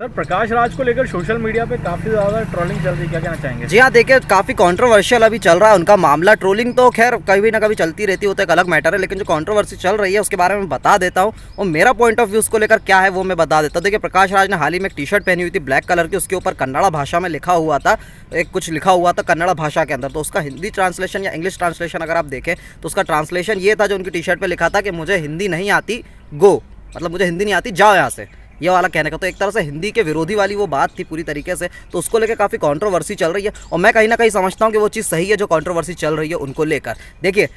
sir प्रकाश राज को लेकर social media पे काफी ज्यादा ट्रोलिंग चल रही क्या कहना चाहेंगे जी हाँ देखिए काफी कंट्रोवर्शियल अभी चल रहा है उनका मामला ट्रोलिंग तो खैर कभी ना कभी चलती रहती होता है तो एक अलग मैटर है लेकिन जो कंट्रोवर्सी चल रही है उसके बारे में बता देता हूँ और मेरा पॉइंट ऑफ व्यू उसको लेकर क्या है वो मैं बता देता हूँ देखिए प्रकाश राज ने हाल ही में एक टी शर्ट पहनी हुई थी ब्लैक कलर की उसके ऊपर कन्नड़ा भाषा में लिखा हुआ था एक कुछ लिखा हुआ था कन्नड़ा भाषा के अंदर तो उसका हिंदी ट्रांसलेशन या इंग्लिश ट्रांसलेशन अगर आप देखें तो उसका ट्रांसलेशन ये था जो उनकी टी शर्ट पर लिखा था कि मुझे हिंदी नहीं आती गो मतलब मुझे हिंदी नहीं आती जाओ यहाँ से ये वाला कहने का तो एक तरह से हिंदी के विरोधी वाली वो बात थी पूरी तरीके से तो उसको लेकर काफ़ी कॉन्ट्रोवर्सी चल रही है और मैं कहीं ना कहीं समझता हूँ कि वो चीज़ सही है जो कॉन्ट्रोवर्सी चल रही है उनको लेकर देखिए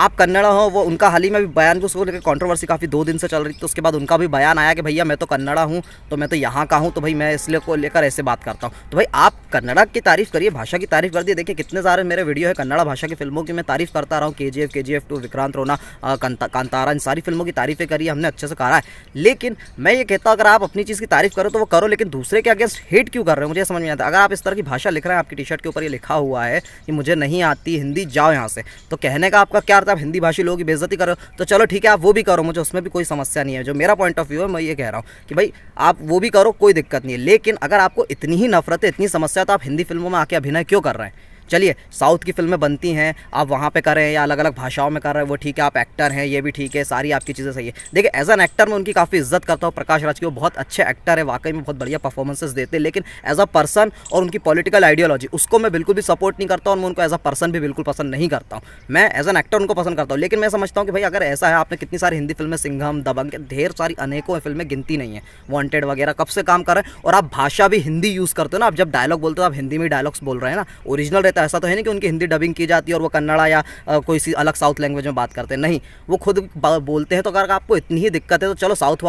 आप कन्नड़ा हो वो उनका हाल ही में भी बयान को उसको लेकर कॉन्ट्रोवर्सी काफ़ी दो दिन से चल रही थी तो उसके बाद उनका भी बयान आया कि भैया मैं तो कन्नड़ा हूँ तो मैं तो यहाँ का हूँ तो भाई मैं इसलिए को लेकर ऐसे बात करता हूँ तो भाई आप कन्नड़ा की तारीफ़ करिए भाषा की तारीफ़ कर दिए देखिए कितने सारे मेरे वीडियो है कन्नड़ा भाषा की फिल्मों की मैं तारीफ़ करता रहा हूँ के जी एफ के जी एफ टू विक्रांत रोना कांतारा इन सारी फिल्मों की तारीफ़ें करिए हमने अच्छे से करा है लेकिन मैं ये कहता हूँ अगर आप अपनी चीज़ की तारीफ़ करो तो वो करो लेकिन दूसरे के अगेंस्ट हेट क्यों कर रहे हो मुझे समझ नहीं आता अगर आप इस तरह की भाषा लिख रहे हैं आपकी टी शर्ट के ऊपर ये लिखा हुआ है कि मुझे नहीं आती हिंदी जाओ यहाँ से तो कहने का आपका क्या करते तो आप हिंदी भाषी लोगों की बेजती करो तो चलो ठीक है आप वो भी करो मुझे उसमें भी कोई समस्या नहीं है जो मेरा पॉइंट ऑफ व्यू है मैं ये कह रहा हूँ कि भाई आप वो भी करो कोई दिक्कत नहीं है लेकिन अगर आपको इतनी ही नफरत है इतनी समस्या तो आप हिंदी फिल्मों में आके अभिनय क्यों कर रहे हैं चलिए साउथ की फिल्में बनती हैं आप वहाँ पे कर रहे हैं या अलग अलग भाषाओं में कर रहे हैं वो ठीक है आप एक्टर हैं ये भी ठीक है सारी आपकी चीज़ें सही है देखिए एज एन एक्टर मैं उनकी काफ़ी इज्जत करता हूँ प्रकाश राज की वो बहुत अच्छे एक्टर है वाकई में बहुत बढ़िया परफॉर्मेंसेस देते हैं लेकिन एज अ पर्सन और उनकी पॉलिटिकल आइडियोलॉजी उसको मैं बिल्कुल भी सपोर्ट नहीं करता और मैं उनको एज अ पर्सन भी बिल्कुल पसंद नहीं करता हूँ मैं एज एन एक्टर उनको पसंद करता हूँ लेकिन मैं समझता हूँ कि भाई अगर ऐसा है आपने कितनी सारी हिंदी फिल्में सिंघम दबंग ढेर सारी अनेकों फिल्में गिनती नहीं है वॉन्टेड वगैरह कब से काम कर रहे हैं और आप भाषा भी हिंदी यूज़ करते हो ना आप जब डायलॉग बोलते हो आप हिंदी में डायलॉग्स बोल रहे हैं ना ओरिजिनल रहता है है ऐसा तो है नहीं कि उनकी हिंदी डबिंग की जाती है और वो कन्नड़ा या कोई सी अलग साउथ लैंग्वेज में बात करते हैं नहीं वो खुद बोलते हैं तो अगर आपको इतनी ही दिक्कत है तो चलो साउथ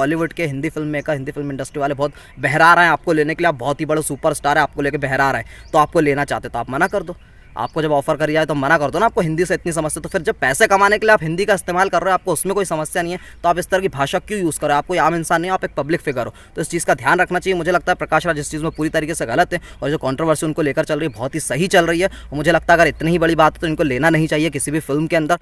बॉलीवुड के Hindi film maker Hindi film industry वाले बहुत बहरा रहे हैं आपको लेने के लिए आप बहुत ही बड़े सुपर है आपको लेकर बहरा रहे हैं तो आपको लेना चाहते तो आप मना कर दो आपको जब ऑफर कर जाए तो मना कर दो ना आपको हिंदी से इतनी समस्या तो फिर जब पैसे कमाने के लिए आप हिंदी का इस्तेमाल कर रहे हो आपको उसमें कोई समस्या नहीं है तो आप इस तरह की भाषा क्यों यूज़ करो आपको आम इंसान नहीं आप एक पब्लिक फिगर हो तो इस चीज़ का ध्यान रखना चाहिए मुझे लगता है प्रकाश राज इस चीज़ में पूरी तरीके से गलत है और जो कॉन्ट्रोवर्सी उनको लेकर चल रही है बहुत ही सही चल रही है मुझे लगता है अगर इतनी ही बड़ी बात है तो इनको लेना नहीं चाहिए किसी भी फिल्म के अंदर